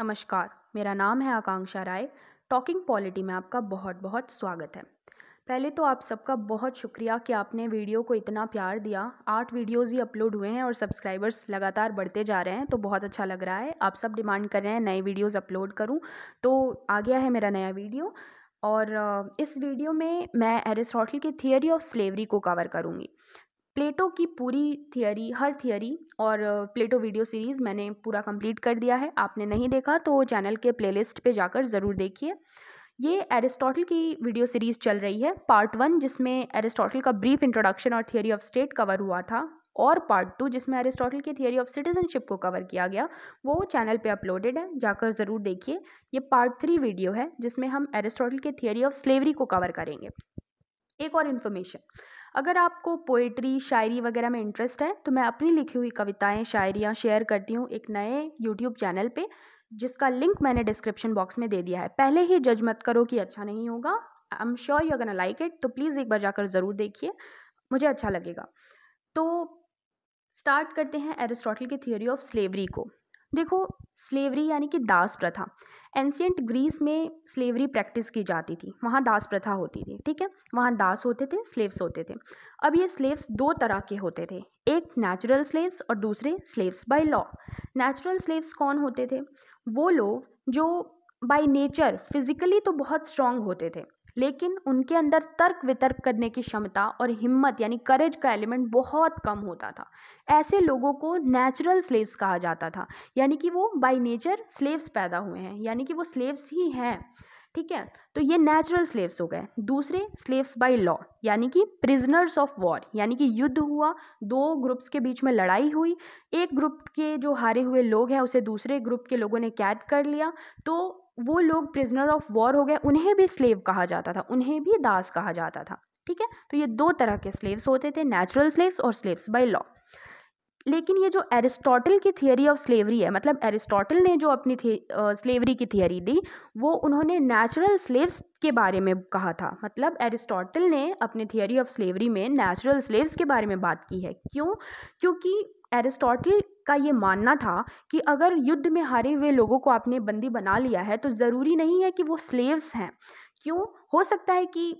नमस्कार मेरा नाम है आकांक्षा राय टॉकिंग पॉलिटी में आपका बहुत बहुत स्वागत है पहले तो आप सबका बहुत शुक्रिया कि आपने वीडियो को इतना प्यार दिया आठ वीडियोज़ ही अपलोड हुए हैं और सब्सक्राइबर्स लगातार बढ़ते जा रहे हैं तो बहुत अच्छा लग रहा है आप सब डिमांड कर रहे हैं नए वीडियोज़ अपलोड करूँ तो आ गया है मेरा नया वीडियो और इस वीडियो में मैं एरिस्टोटल की थियोरी ऑफ स्लेवरी को कवर करूँगी प्लेटो की पूरी थियरी हर थियरी और प्लेटो वीडियो सीरीज़ मैंने पूरा कंप्लीट कर दिया है आपने नहीं देखा तो चैनल के प्लेलिस्ट पे जाकर ज़रूर देखिए ये एरिस्टोटल की वीडियो सीरीज़ चल रही है पार्ट वन जिसमें एरिस्टोटल का ब्रीफ इंट्रोडक्शन और थियोरी ऑफ स्टेट कवर हुआ था और पार्ट टू जिसमें एरिस्टोटल की थियोरी ऑफ सिटीजनशिप को कवर किया गया वो चैनल पे अपलोडेड है जाकर ज़रूर देखिए ये पार्ट थ्री वीडियो है जिसमें हम एरिस्टोटल के थियोरी ऑफ स्लेवरी को कवर करेंगे एक और इन्फॉर्मेशन अगर आपको पोइट्री शायरी वगैरह में इंटरेस्ट है तो मैं अपनी लिखी हुई कविताएं शायरियाँ शेयर करती हूँ एक नए यूट्यूब चैनल पे जिसका लिंक मैंने डिस्क्रिप्शन बॉक्स में दे दिया है पहले ही जज मत करो कि अच्छा नहीं होगा आई एम श्योर यू अगर लाइक इट तो प्लीज़ एक बार जाकर ज़रूर देखिए मुझे अच्छा लगेगा तो स्टार्ट करते हैं एरिस्टोटल की थियोरी ऑफ स्लेवरी को देखो स्लेवरी यानी कि दास प्रथा एंशियंट ग्रीस में स्लेवरी प्रैक्टिस की जाती थी वहाँ दास प्रथा होती थी ठीक है वहाँ दास होते थे स्लेव्स होते थे अब ये स्लेव्स दो तरह के होते थे एक नेचुरल स्लेव्स और दूसरे slaves by law natural slaves कौन होते थे वो लोग जो बाय नेचर फिजिकली तो बहुत स्ट्रांग होते थे लेकिन उनके अंदर तर्क वितर्क करने की क्षमता और हिम्मत यानी करेज का एलिमेंट बहुत कम होता था ऐसे लोगों को नेचुरल स्लेव्स कहा जाता था यानी कि वो बाई नेचर स्लेव्स पैदा हुए हैं यानी कि वो स्लेव्स ही हैं ठीक है तो ये नेचुरल स्लेव्स हो गए दूसरे स्लेव्स बाय लॉ यानी कि प्रिजनर्स ऑफ वॉर यानी कि युद्ध हुआ दो ग्रुप्स के बीच में लड़ाई हुई एक ग्रुप के जो हारे हुए लोग हैं उसे दूसरे ग्रुप के लोगों ने कैद कर लिया तो वो लोग प्रिजनर ऑफ वॉर हो गए उन्हें भी स्लेव कहा जाता था उन्हें भी दास कहा जाता था ठीक है तो ये दो तरह के स्लेव्स होते थे नेचुरल स्लेव्स और स्लेव्स बाय लॉ लेकिन ये जो एरिस्टोटल की थियोरी ऑफ स्लेवरी है मतलब एरिस्टोटल ने जो अपनी स्लेवरी की थियोरी दी वो उन्होंने नेचुरल स्लेव्स के बारे में कहा था मतलब एरिस्टोटल ने अपने थियोरी ऑफ स्लेवरी में नेचुरल स्लेव्स के बारे में बात की है क्यों क्योंकि एरिस्टोटल का ये मानना था कि अगर युद्ध में हारे हुए लोगों को आपने बंदी बना लिया है तो ज़रूरी नहीं है कि वो स्लेव्स हैं क्यों हो सकता है कि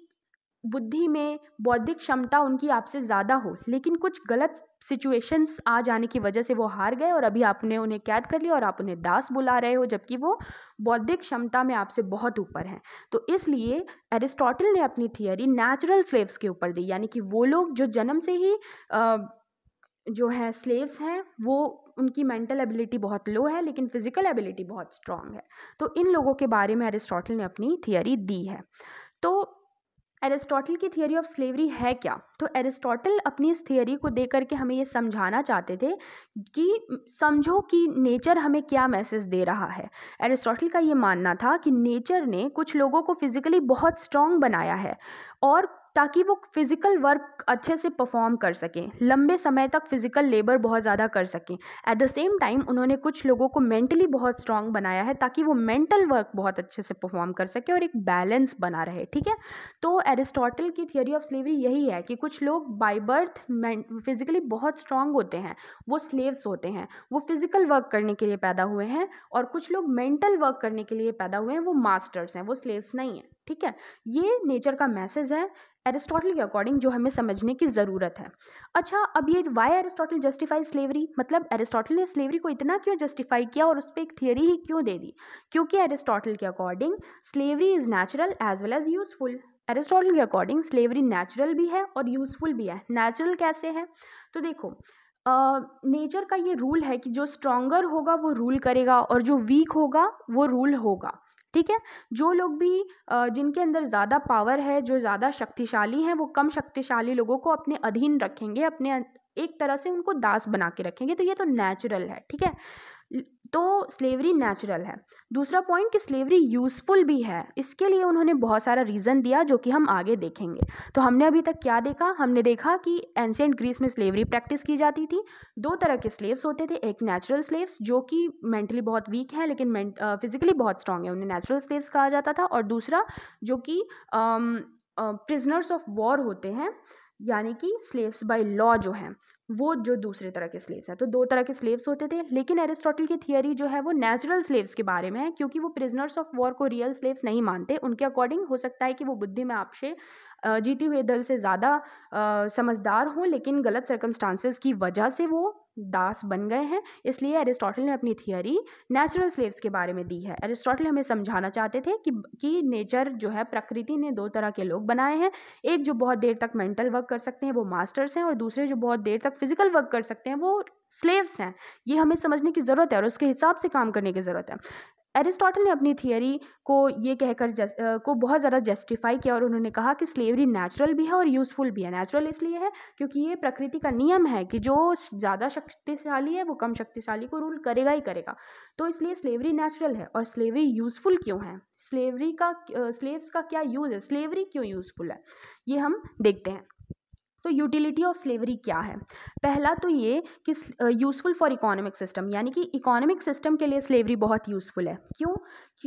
बुद्धि में बौद्धिक क्षमता उनकी आपसे ज़्यादा हो लेकिन कुछ गलत सिचुएशंस आ जाने की वजह से वो हार गए और अभी आपने उन्हें कैद कर लिया और आप उन्हें दास बुला रहे हो जबकि वो बौद्धिक क्षमता में आपसे बहुत ऊपर हैं तो इसलिए एरिस्टोटल ने अपनी थियोरी नेचुरल स्लेव्स के ऊपर दी यानी कि वो लोग जो जन्म से ही आ, जो है स्लेव्स हैं वो उनकी मेंटल एबिलिटी बहुत लो है लेकिन फिज़िकल एबिलिटी बहुत स्ट्रांग है तो इन लोगों के बारे में एरिस्टोटल ने अपनी थियोरी दी है तो एरिस्टोटल की थियोरी ऑफ स्लेवरी है क्या तो एरिस्टोटल अपनी इस थियोरी को दे करके हमें ये समझाना चाहते थे कि समझो कि नेचर हमें क्या मैसेज दे रहा है एरिस्टोटल का ये मानना था कि नेचर ने कुछ लोगों को फिज़िकली बहुत स्ट्रॉन्ग बनाया है और ताकि वो फिज़िकल वर्क अच्छे से परफॉर्म कर सकें लंबे समय तक फिज़िकल लेबर बहुत ज़्यादा कर सकें एट द सेम टाइम उन्होंने कुछ लोगों को मेंटली बहुत स्ट्रांग बनाया है ताकि वो मेंटल वर्क बहुत अच्छे से परफॉर्म कर सके और एक बैलेंस बना रहे ठीक है तो एरिस्टोटल की थियोरी ऑफ स्लेवरी यही है कि कुछ लोग बाई बर्थ फिज़िकली बहुत स्ट्रांग होते हैं वो स्लेव्स होते हैं वो फिज़िकल वर्क करने के लिए पैदा हुए हैं और कुछ लोग मेंटल वर्क करने के लिए पैदा हुए हैं वो मास्टर्स हैं वो स्लेव्स नहीं हैं ठीक है ये नेचर का मैसेज है एरिस्टोटल के अकॉर्डिंग जो हमें समझने की ज़रूरत है अच्छा अब ये वाई एरिस्टोटल जस्टिफाई स्लेवरी मतलब एरिस्टोटल ने स्लेवरी को इतना क्यों जस्टिफाई किया और उस पर एक थियोरी ही क्यों दे दी क्योंकि एरिस्टोटल के according slavery is natural as well as useful Aristotle के अकॉर्डिंग स्लेवरी नेचुरल भी है और यूजफुल भी है नेचुरल कैसे है तो देखो नेचर uh, का ये रूल है कि जो स्ट्रॉन्गर होगा वो रूल करेगा और जो वीक होगा वो रूल होगा ठीक है जो लोग भी जिनके अंदर ज़्यादा पावर है जो ज़्यादा शक्तिशाली हैं वो कम शक्तिशाली लोगों को अपने अधीन रखेंगे अपने एक तरह से उनको दास बना के रखेंगे तो ये तो नेचुरल है ठीक है तो स्लेवरी नेचुरल है दूसरा पॉइंट कि स्लेवरी यूज़फुल भी है इसके लिए उन्होंने बहुत सारा रीज़न दिया जो कि हम आगे देखेंगे तो हमने अभी तक क्या देखा हमने देखा कि एंशेंट ग्रीस में स्लेवरी प्रैक्टिस की जाती थी दो तरह के स्लेव्स होते थे एक नेचुरल स्लेव्स जो कि मेंटली बहुत वीक हैं लेकिन फिजिकली बहुत स्ट्रांग है उन्हें नेचुरल स्लेव्स कहा जाता था और दूसरा जो कि प्रिजनर्स ऑफ वॉर होते हैं यानी कि स्लेव्स बाई लॉ जो हैं वो जो दूसरे तरह के स्लेव्स हैं तो दो तरह के स्लेव्स होते थे लेकिन एरिस्टोटल की थियोरी जो है वो नेचुरल स्लेव्स के बारे में है क्योंकि वो प्रिजनर्स ऑफ वॉर को रियल स्लेव्स नहीं मानते उनके अकॉर्डिंग हो सकता है कि वो बुद्धि में आपसे जीती हुए दल से ज़्यादा समझदार हों लेकिन गलत सर्कमस्टांसिस की वजह से वो दास बन गए हैं इसलिए एरिस्टोटल ने अपनी थियोरी नेचुरल स्लेव्स के बारे में दी है एरिस्टोटल हमें समझाना चाहते थे कि कि नेचर जो है प्रकृति ने दो तरह के लोग बनाए हैं एक जो बहुत देर तक मेंटल वर्क कर सकते हैं वो मास्टर्स हैं और दूसरे जो बहुत देर तक फिजिकल वर्क कर सकते हैं वो स्लेव्स हैं ये हमें समझने की ज़रूरत है और उसके हिसाब से काम करने की ज़रूरत है एरिस्टोटल ने अपनी थियोरी को ये कहकर जस, को बहुत ज़्यादा जस्टिफाई किया और उन्होंने कहा कि स्लेवरी नेचुरल भी है और यूज़फुल भी है नेचुरल इसलिए है क्योंकि ये प्रकृति का नियम है कि जो ज़्यादा शक्तिशाली है वो कम शक्तिशाली को रूल करेगा ही करेगा तो इसलिए स्लेवरी नेचुरल है और स्लेवरी यूज़फुल क्यों है स्लेवरी का स्लेव्स का क्या यूज़ है स्लेवरी क्यों यूज़फुल है ये हम देखते हैं तो यूटिलिटी ऑफ स्लेवरी क्या है पहला तो ये कि यूज़फुल फॉर इकोनॉमिक सिस्टम यानी कि इकोनॉमिक सिस्टम के लिए स्लेवरी बहुत यूज़फुल है क्यों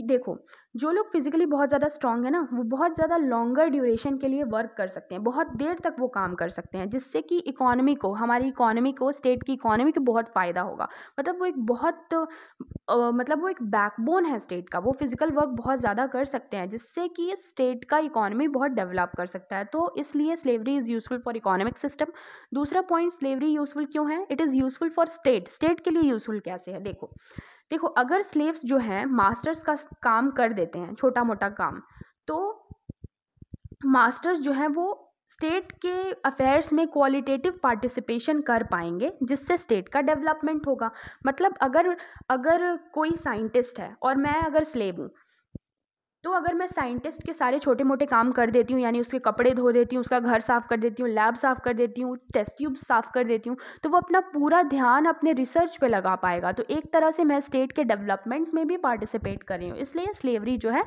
देखो जो लोग फिज़िकली बहुत ज़्यादा स्ट्रॉन्ग है ना वो बहुत ज़्यादा लॉन्गर ड्यूरेशन के लिए वर्क कर सकते हैं बहुत देर तक वो काम कर सकते हैं जिससे कि इकोनॉमी को हमारी इकोनॉमी को स्टेट की इकोनॉमी को बहुत फ़ायदा होगा मतलब वो एक बहुत आ, मतलब वो एक बैकबोन है स्टेट का वो फिज़िकल वर्क बहुत ज़्यादा कर सकते हैं जिससे कि स्टेट का इकोनॉमी बहुत डेवलप कर सकता है तो इसलिए slavery is useful for economic system दूसरा पॉइंट स्लेवरी यूज़फुल क्यों है it is useful for state state के लिए यूज़फुल कैसे है देखो देखो अगर स्लेव्स जो हैं मास्टर्स का काम कर देते हैं छोटा मोटा काम तो मास्टर्स जो हैं वो स्टेट के अफेयर्स में क्वालिटेटिव पार्टिसिपेशन कर पाएंगे जिससे स्टेट का डेवलपमेंट होगा मतलब अगर अगर कोई साइंटिस्ट है और मैं अगर स्लेब हूँ तो अगर मैं साइंटिस्ट के सारे छोटे मोटे काम कर देती हूँ यानी उसके कपड़े धो देती हूँ उसका घर साफ़ कर देती हूँ लैब साफ़ कर देती हूँ टेस्ट ट्यूब साफ़ कर देती हूँ तो वो अपना पूरा ध्यान अपने रिसर्च पे लगा पाएगा तो एक तरह से मैं स्टेट के डेवलपमेंट में भी पार्टिसिपेट कर रही हूँ इसलिए स्लेवरी जो है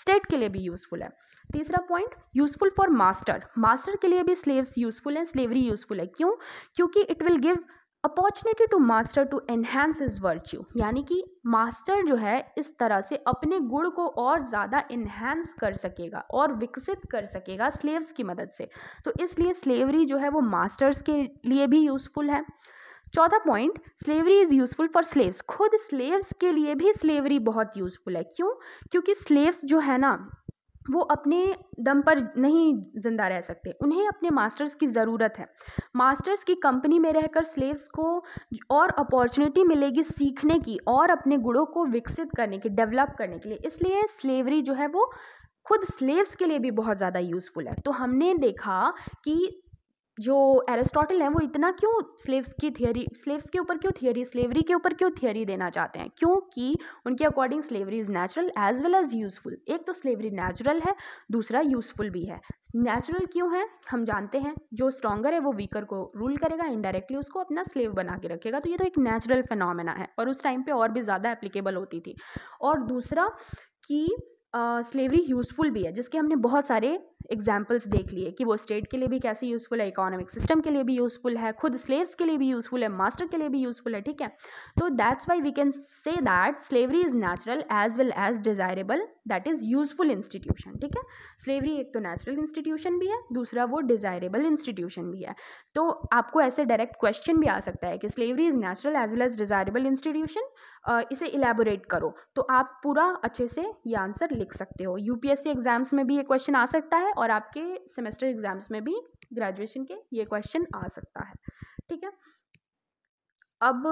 स्टेट के लिए भी यूज़फुल है तीसरा point useful for master master के लिए भी स्लेव्स यूज़फुल हैं स्लेवरी यूज़फुल है क्यों क्योंकि it will give opportunity to master to enhance his virtue यानी कि मास्टर जो है इस तरह से अपने गुण को और ज़्यादा इन्हेंस कर सकेगा और विकसित कर सकेगा स्लेव्स की मदद से तो इसलिए स्लेवरी जो है वो मास्टर्स के लिए भी यूज़फुल है चौथा point slavery is useful for slaves खुद स्लेव्स के लिए भी स्लेवरी बहुत यूज़फुल है क्यों क्योंकि स्लेव्स जो है ना वो अपने दम पर नहीं ज़िंदा रह सकते उन्हें अपने मास्टर्स की ज़रूरत है मास्टर्स की कंपनी में रहकर स्लेव्स को और अपॉर्चुनिटी मिलेगी सीखने की और अपने गुणों को विकसित करने की डेवलप करने के लिए इसलिए स्लेवरी जो है वो खुद स्लेव्स के लिए भी बहुत ज़्यादा यूज़फुल है तो हमने देखा कि जो एरिस्टोटल हैं वो इतना क्यों स्लेव्स की थियोरी स्लेव्स के ऊपर क्यों थियोरी स्लेवरी के ऊपर क्यों थियोरी देना चाहते हैं क्योंकि उनके according slavery is natural as well as useful एक तो स्लेवरी नेचुरल है दूसरा यूज़फुल भी है नेचुरल क्यों है हम जानते हैं जो स्ट्रॉगर है वो वीकर को रूल करेगा इनडायरेक्टली उसको अपना स्लेव बना के रखेगा तो ये तो एक नेचुरल फिनमिना है और उस टाइम पर और भी ज़्यादा एप्लीकेबल होती थी और दूसरा कि स्लेवरी यूज़फुल भी है जिसके हमने बहुत सारे एग्जाम्पल्स देख लिए कि वो स्टेट के लिए भी कैसे यूज़फुल है इकोनॉमिक सिस्टम के लिए भी यूज़फुल है खुद स्लेव्स के लिए भी यूज़फुल है मास्टर के लिए भी यूज़फुल है ठीक है तो that's why we can say that slavery is natural as well as desirable that is useful institution ठीक है स्लेवरी एक तो नेचुरल इंस्टीट्यूशन भी है दूसरा वो डिज़ायरेबल इंस्टीट्यूशन भी है तो आपको ऐसे डायरेक्ट क्वेश्चन भी आ सकता है कि slavery is natural as well as desirable institution इसे इलेबोरेट करो तो आप पूरा अच्छे से ये आंसर लिख सकते हो यूपीएससी एग्जाम्स में भी ये क्वेश्चन आ सकता है और आपके सेमेस्टर एग्जाम्स में भी ग्रेजुएशन के ये क्वेश्चन आ सकता है ठीक है अब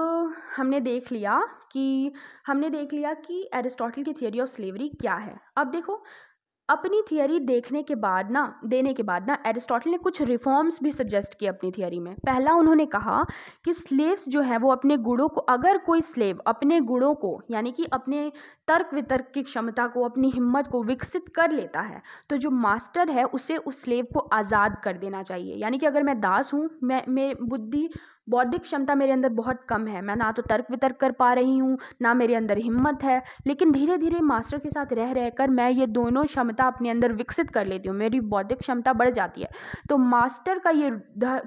हमने देख लिया कि हमने देख लिया कि एरिस्टोटल की थियोरी ऑफ स्लेवरी क्या है अब देखो अपनी थियरी देखने के बाद ना देने के बाद ना एरिस्टोटल ने कुछ रिफॉर्म्स भी सजेस्ट किए अपनी थियरी में पहला उन्होंने कहा कि स्लेव्स जो है वो अपने गुणों को अगर कोई स्लेव अपने गुणों को यानी कि अपने तर्क वितर्क की क्षमता को अपनी हिम्मत को विकसित कर लेता है तो जो मास्टर है उसे उस स्लेव को आज़ाद कर देना चाहिए यानी कि अगर मैं दास हूँ मैं मेरी बुद्धि बौद्धिक क्षमता मेरे अंदर बहुत कम है मैं ना तो तर्क वितर्क कर पा रही हूँ ना मेरे अंदर हिम्मत है लेकिन धीरे धीरे मास्टर के साथ रह रह कर मैं ये दोनों क्षमता क्षमता अपने अंदर विकसित कर लेती हूँ मेरी बौद्धिक क्षमता बढ़ जाती है तो मास्टर का ये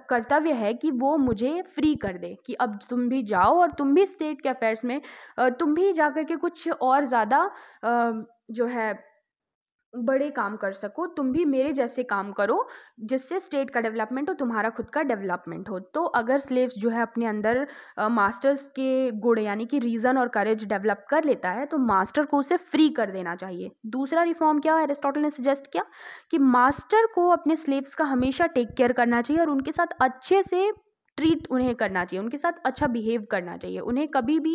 कर्तव्य है कि वो मुझे फ्री कर दे कि अब तुम भी जाओ और तुम भी स्टेट के अफेयर्स में तुम भी जा के कुछ और ज़्यादा जो है बड़े काम कर सको तुम भी मेरे जैसे काम करो जिससे स्टेट का डेवलपमेंट हो तुम्हारा खुद का डेवलपमेंट हो तो अगर स्लेव्स जो है अपने अंदर मास्टर्स के गुण यानी कि रीज़न और करेज डेवलप कर लेता है तो मास्टर को उसे फ्री कर देना चाहिए दूसरा रिफॉर्म क्या एरिस्टोटल ने सजेस्ट किया कि मास्टर को अपने स्लेव्स का हमेशा टेक केयर करना चाहिए और उनके साथ अच्छे से ट्रीट उन्हें करना चाहिए उनके साथ अच्छा बिहेव करना चाहिए उन्हें कभी भी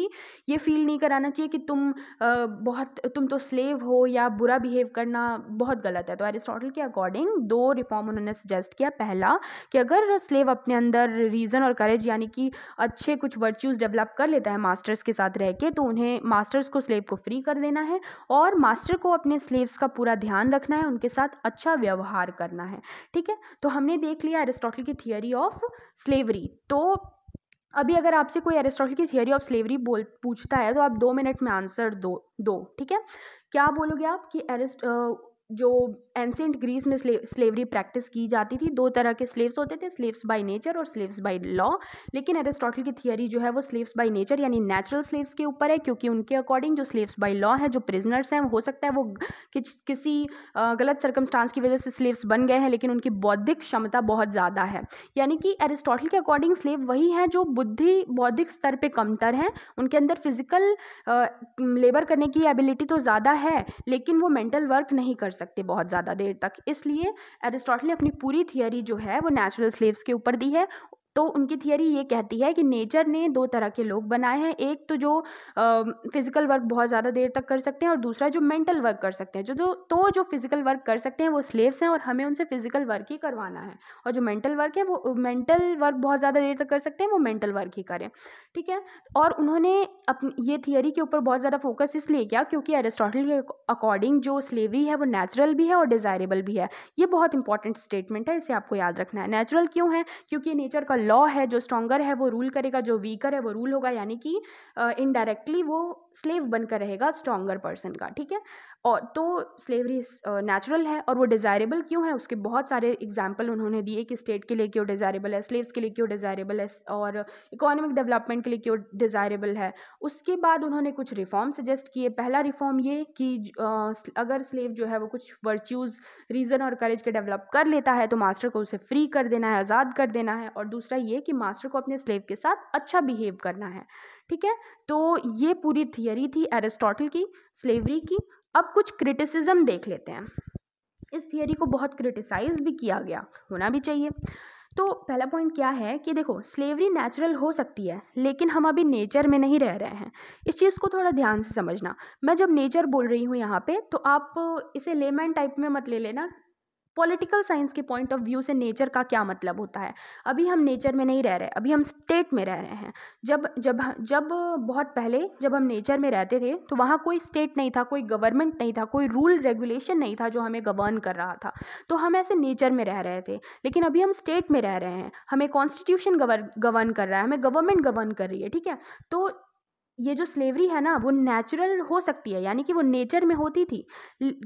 ये फील नहीं कराना चाहिए कि तुम बहुत तुम तो स्लेव हो या बुरा बिहेव करना बहुत गलत है तो एरिस्टोटल के अकॉर्डिंग दो रिफॉर्म उन्होंने सजेस्ट किया पहला कि अगर स्लेव अपने अंदर रीज़न और करेज यानी कि अच्छे कुछ वर्च्यूज़ डेवलप कर लेता है मास्टर्स के साथ रह के तो उन्हें मास्टर्स को स्लेव को फ्री कर देना है और मास्टर को अपने स्लेव्स का पूरा ध्यान रखना है उनके साथ अच्छा व्यवहार करना है ठीक है तो हमने देख लिया एरिस्टोटल की थियोरी ऑफ स्लेवरी तो अभी अगर आपसे कोई एरिस्टोटल की थियोरी ऑफ स्लेवरी बोल पूछता है तो आप दो मिनट में आंसर दो दो ठीक है क्या बोलोगे आप कि एरिस्ट जो एंसेंट ग्रीस में स्ले, स्लेवरी प्रैक्टिस की जाती थी दो तरह के स्लेव्स होते थे स्लेव्स बाय नेचर और स्लेव्स बाय लॉ लेकिन एरिस्टोटल की थियरी जो है वो स्लेव्स बाय नेचर यानी नेचुरल स्लेव्स के ऊपर है क्योंकि उनके अकॉर्डिंग जो स्लेव्स बाय लॉ है जो प्रिजनर्स हैं हो सकता है वो कि, किसी गलत सर्कमस्टांस की वजह से स्लेव्स बन गए हैं लेकिन उनकी बौद्धिक क्षमता बहुत ज़्यादा है यानी कि एरिस्टोटल के अकॉर्डिंग स्लेव वही है जो बुद्धि बौद्धिक स्तर पर कमतर हैं उनके अंदर फिजिकल लेबर करने की एबिलिटी तो ज़्यादा है लेकिन वो मेंटल वर्क नहीं कर सकते सकते बहुत ज़्यादा देर तक इसलिए एरिस्टोटल ने अपनी पूरी थियरी जो है वो नेचुरल स्लेव्स के ऊपर दी है तो उनकी थियोरी ये कहती है कि नेचर ने दो तरह के लोग बनाए हैं एक तो जो फिज़िकल वर्क बहुत ज़्यादा देर तक कर सकते हैं और दूसरा जो मेंटल वर्क कर सकते हैं जो तो, तो जो फिज़िकल वर्क कर सकते हैं वो स्लेव्स हैं और हमें उनसे फिज़िकल वर्क ही करवाना है और जो मेंटल वर्क है वो मेंटल वर्क बहुत ज़्यादा देर तक कर सकते हैं वो मेंटल वर्क ही करें ठीक है और उन्होंने अपनी ये थियरी के ऊपर बहुत ज़्यादा फोकस इसलिए किया क्योंकि एरिस्टोटल के अकॉर्डिंग जो स्लेवरी है वो नेचुरल भी है और डिज़ायरेबल भी है ये बहुत इंपॉर्टेंट स्टेटमेंट है इसे आपको याद रखना है नेचुरल क्यों है क्योंकि नेचर का लॉ है जो स्ट्रॉगर है वो रूल करेगा जो वीकर है वो रूल होगा यानी कि इनडायरेक्टली uh, वो स्लेव बनकर रहेगा स्ट्रॉगर पर्सन का ठीक है और तो स्लेवरी नेचुरल है और वो डिज़ायरेबल क्यों है उसके बहुत सारे एग्जाम्पल उन्होंने दिए कि स्टेट के लिए क्यों डिज़ायरेबल है स्लेव्स के लिए क्यों डिज़ायरेबल है और इकोनॉमिक डेवलपमेंट के लिए क्यों डिज़ायरेबल है उसके बाद उन्होंने कुछ रिफॉर्म सजेस्ट किए पहला रिफॉर्म ये कि अगर स्लेव जो है वो कुछ वर्च्यूज़ रीज़न और करेज के डेवलप कर लेता है तो मास्टर को उसे फ्री कर देना है आज़ाद कर देना है और दूसरा दूसरा ये कि मास्टर को अपने स्लेव के साथ अच्छा बिहेव करना है ठीक है तो ये पूरी थियरी थी एरिस्टोटल की स्लेवरी की अब कुछ क्रिटिसिज्म देख लेते हैं इस थियरी को बहुत क्रिटिसाइज भी किया गया होना भी चाहिए तो पहला पॉइंट क्या है कि देखो स्लेवरी नेचुरल हो सकती है लेकिन हम अभी नेचर में नहीं रह रहे हैं इस चीज़ को थोड़ा ध्यान से समझना मैं जब नेचर बोल रही हूँ यहाँ पे तो आप इसे लेमैन टाइप में मत ले लेना पॉलिटिकल साइंस के पॉइंट ऑफ व्यू से नेचर का क्या मतलब होता है अभी हम नेचर में नहीं रह रहे अभी हम स्टेट में रह रहे हैं जब जब जब बहुत पहले जब हम नेचर में रहते थे तो वहाँ कोई स्टेट नहीं था कोई गवर्नमेंट नहीं था कोई रूल रेगुलेशन नहीं था जो हमें गवर्न कर रहा था तो हम ऐसे नेचर में रह रहे थे लेकिन अभी हम स्टेट में रह रहे हैं हमें कॉन्स्टिट्यूशन गवर्न गवर्न कर रहा है हमें गवर्नमेंट गवर्न कर रही है ठीक है तो ये जो स्लेवरी है ना वो नेचुरल हो सकती है यानी कि वो नेचर में होती थी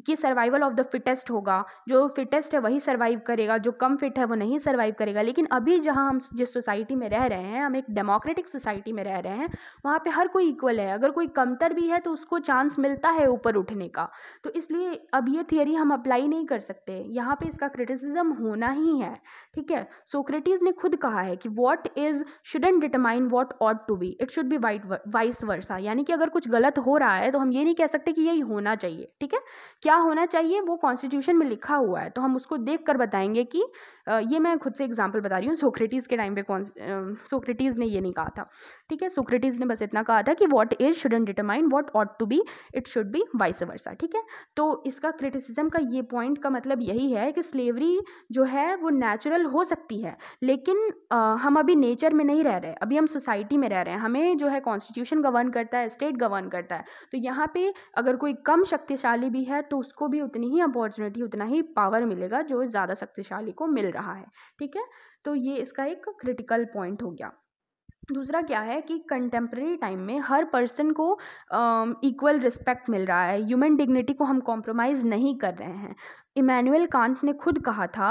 कि सर्वाइवल ऑफ द फिटेस्ट होगा जो फिटेस्ट है वही सर्वाइव करेगा जो कम फिट है वो नहीं सर्वाइव करेगा लेकिन अभी जहाँ हम जिस सोसाइटी में रह रहे हैं हम एक डेमोक्रेटिक सोसाइटी में रह रहे हैं वहाँ पे हर कोई इक्वल है अगर कोई कमतर भी है तो उसको चांस मिलता है ऊपर उठने का तो इसलिए अब ये थियरी हम अप्लाई नहीं कर सकते यहाँ पर इसका क्रिटिसिज्म होना ही है ठीक है सोक्रेटिस ने खुद कहा है कि what is shouldn't determine what ought to be it should be white vice vice versa यानी कि अगर कुछ गलत हो रहा है तो हम ये नहीं कह सकते कि यही होना चाहिए ठीक है क्या होना चाहिए वो कॉन्स्टिट्यूशन में लिखा हुआ है तो हम उसको देख कर बताएंगे कि ये मैं खुद से एग्जाम्पल बता रही हूँ सोक्रेटिस के टाइम पे कौन सोक्रेटिस ने ये नहीं कहा था ठीक है सोक्रेटिस ने बस इतना कहा था कि what is shouldn't determine what ought to be it should be vice versa ठीक है तो इसका क्रिटिसिज्म का ये पॉइंट का मतलब यही है कि स्लेवरी जो है वो नेचुरल हो सकती है लेकिन आ, हम अभी नेचर में नहीं रह रहे अभी हम सोसाइटी में रह रहे हैं हमें जो है कॉन्स्टिट्यूशन गवर्न करता है स्टेट गवर्न करता है तो यहाँ पे अगर कोई कम शक्तिशाली भी है तो उसको भी उतनी ही अपॉर्चुनिटी उतना ही पावर मिलेगा जो ज़्यादा शक्तिशाली को मिल रहा है ठीक है तो ये इसका एक क्रिटिकल पॉइंट हो गया दूसरा क्या है कि कंटेम्प्रेरी टाइम में हर पर्सन को इक्वल uh, रिस्पेक्ट मिल रहा है ह्यूमन डिग्निटी को हम कॉम्प्रोमाइज़ नहीं कर रहे हैं इमैनुअल कांत ने खुद कहा था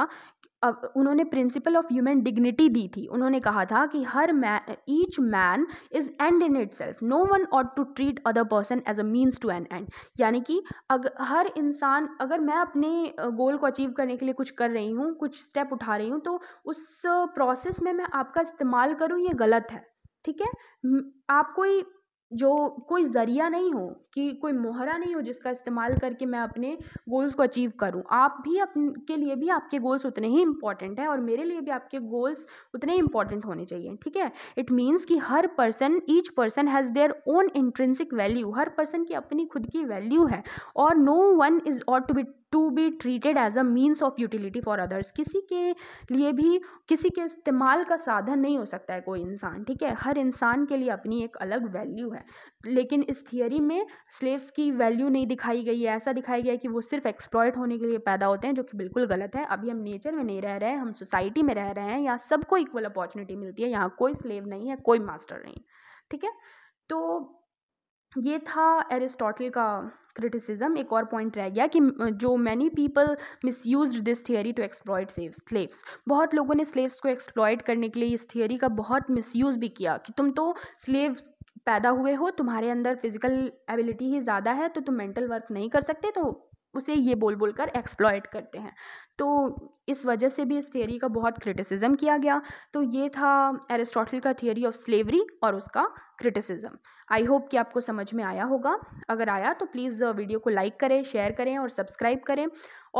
उन्होंने प्रिंसिपल ऑफ ह्यूमन डिग्निटी दी थी उन्होंने कहा था कि हर man each man is end in itself no one ought to treat other person as a means to an end यानी कि अगर हर इंसान अगर मैं अपने गोल को अचीव करने के लिए कुछ कर रही हूँ कुछ स्टेप उठा रही हूँ तो उस प्रोसेस में मैं आपका इस्तेमाल करूँ ये गलत है ठीक है आप कोई जो कोई ज़रिया नहीं हो कि कोई मोहरा नहीं हो जिसका इस्तेमाल करके मैं अपने गोल्स को अचीव करूं आप भी अपन के लिए भी आपके गोल्स उतने ही इंपॉर्टेंट हैं और मेरे लिए भी आपके गोल्स उतने ही इंपॉर्टेंट होने चाहिए ठीक है इट मीन्स कि हर person each person has their own intrinsic value हर पर्सन की अपनी खुद की वैल्यू है और no one is ought to be to be treated as a means of utility for others किसी के लिए भी किसी के इस्तेमाल का साधन नहीं हो सकता है कोई इंसान ठीक है हर इंसान के लिए अपनी एक अलग वैल्यू है लेकिन इस थियोरी में स्लेव्स की वैल्यू नहीं दिखाई गई है ऐसा दिखाया गया है कि वो सिर्फ एक्सप्लॉयट होने के लिए पैदा होते हैं जो कि बिल्कुल गलत है अभी हम नेचर में नहीं रह रहे हैं हम सोसाइटी में रह रहे हैं यहाँ सबको इक्वल अपॉर्चुनिटी मिलती है यहाँ कोई स्लेव नहीं है कोई मास्टर नहीं ठीक है तो ये था एरिस्टोटल का क्रिटिसिज्म एक और पॉइंट रह गया कि जो many people misuse this theory to exploit slaves बहुत लोगों ने स्लेव्स को एक्सप्लॉयड करने के लिए इस थियोरी का बहुत मिस भी किया कि तुम तो स्लेव्स पैदा हुए हो तुम्हारे अंदर फिजिकल एबिलिटी ही ज़्यादा है तो तुम मेंटल वर्क नहीं कर सकते तो उसे ये बोल बोल कर एक्सप्लॉयट करते हैं तो इस वजह से भी इस थियोरी का बहुत क्रिटिसिज्म किया गया तो ये था एरिस्टोटल का थियोरी ऑफ स्लेवरी और उसका क्रिटिसिज्म आई होप कि आपको समझ में आया होगा अगर आया तो प्लीज़ वीडियो को लाइक करें शेयर करें और सब्सक्राइब करें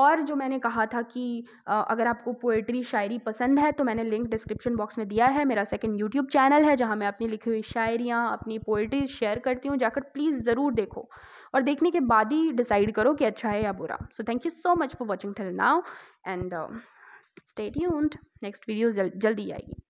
और जो मैंने कहा था कि अगर आपको पोएट्री शायरी पसंद है तो मैंने लिंक डिस्क्रिप्शन बॉक्स में दिया है मेरा सेकेंड यूट्यूब चैनल है जहाँ मैं अपनी लिखी हुई शायरियाँ अपनी पोएट्री शेयर करती हूँ जाकर प्लीज़ ज़रूर देखो और देखने के बाद ही डिसाइड करो कि अच्छा है या बुरा so thank you so much for watching till now and stay tuned next video जल्दी आएगी